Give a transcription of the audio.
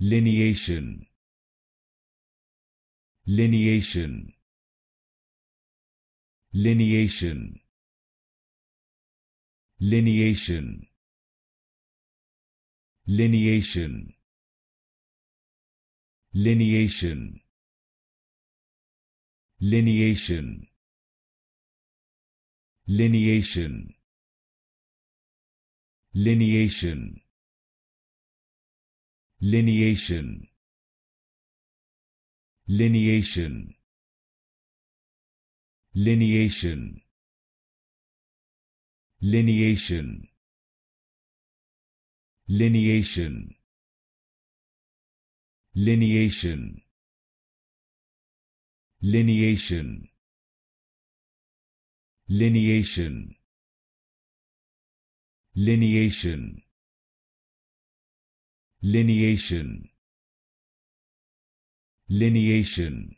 lineation lineation lineation lineation lineation lineation lineation lineation lineation lineation lineation lineation lineation lineation lineation lineation lineation lineation lineation lineation